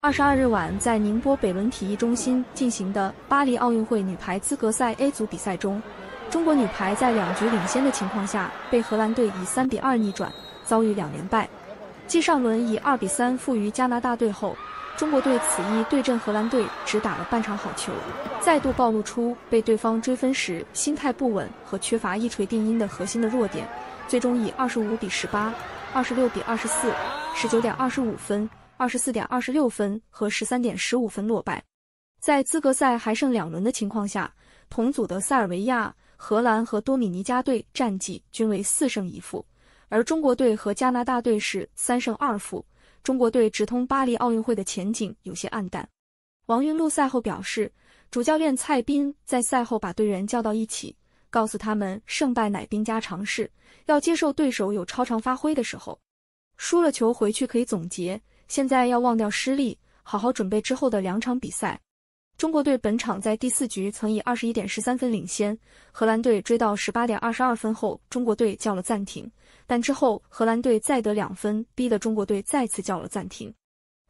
二十二日晚，在宁波北仑体育中心进行的巴黎奥运会女排资格赛 A 组比赛中，中国女排在两局领先的情况下，被荷兰队以三比二逆转，遭遇两连败。继上轮以二比三负于加拿大队后，中国队此役对阵荷兰队只打了半场好球，再度暴露出被对方追分时心态不稳和缺乏一锤定音的核心的弱点，最终以二十五比十八、二十六比二十四、十九点二十五分。二十四点二十六分和十三点十五分落败，在资格赛还剩两轮的情况下，同组的塞尔维亚、荷兰和多米尼加队战绩均为四胜一负，而中国队和加拿大队是三胜二负。中国队直通巴黎奥运会的前景有些暗淡。王云露赛后表示，主教练蔡斌在赛后把队员叫到一起，告诉他们胜败乃兵家常事，要接受对手有超常发挥的时候，输了球回去可以总结。现在要忘掉失利，好好准备之后的两场比赛。中国队本场在第四局曾以二十一点十三分领先，荷兰队追到十八点二十二分后，中国队叫了暂停，但之后荷兰队再得两分，逼得中国队再次叫了暂停。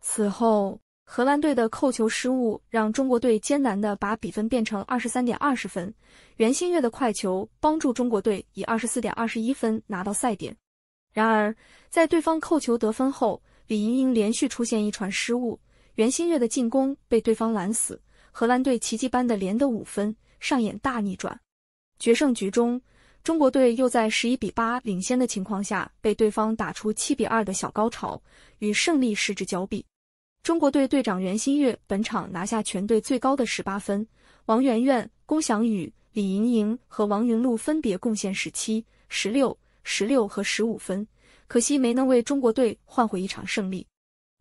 此后，荷兰队的扣球失误让中国队艰难的把比分变成二十三点二十分，袁心玥的快球帮助中国队以二十四点二十一分拿到赛点。然而，在对方扣球得分后。李盈莹连续出现一传失误，袁心玥的进攻被对方拦死，荷兰队奇迹般的连得五分，上演大逆转。决胜局中，中国队又在十一比八领先的情况下，被对方打出七比二的小高潮，与胜利失之交臂。中国队队长袁心玥本场拿下全队最高的十八分，王媛媛、龚翔宇、李盈莹和王云露分别贡献十七、十六、十六和十五分。可惜没能为中国队换回一场胜利。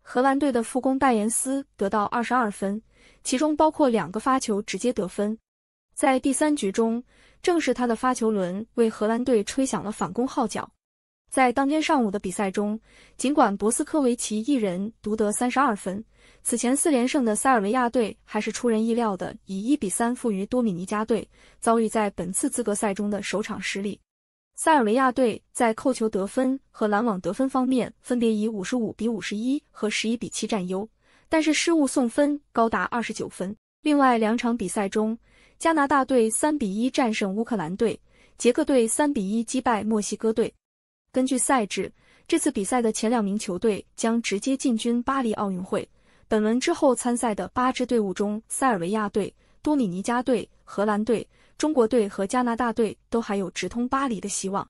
荷兰队的副攻戴延斯得到二十二分，其中包括两个发球直接得分。在第三局中，正是他的发球轮为荷兰队吹响了反攻号角。在当天上午的比赛中，尽管博斯科维奇一人独得三十二分，此前四连胜的塞尔维亚队还是出人意料的以一比三负于多米尼加队，遭遇在本次资格赛中的首场失利。塞尔维亚队在扣球得分和拦网得分方面分别以五十五比五十一和十一比七占优，但是失误送分高达二十九分。另外两场比赛中，加拿大队三比一战胜乌克兰队，捷克队三比一击败墨西哥队。根据赛制，这次比赛的前两名球队将直接进军巴黎奥运会。本轮之后参赛的八支队伍中，塞尔维亚队。多米尼加队、荷兰队、中国队和加拿大队都还有直通巴黎的希望。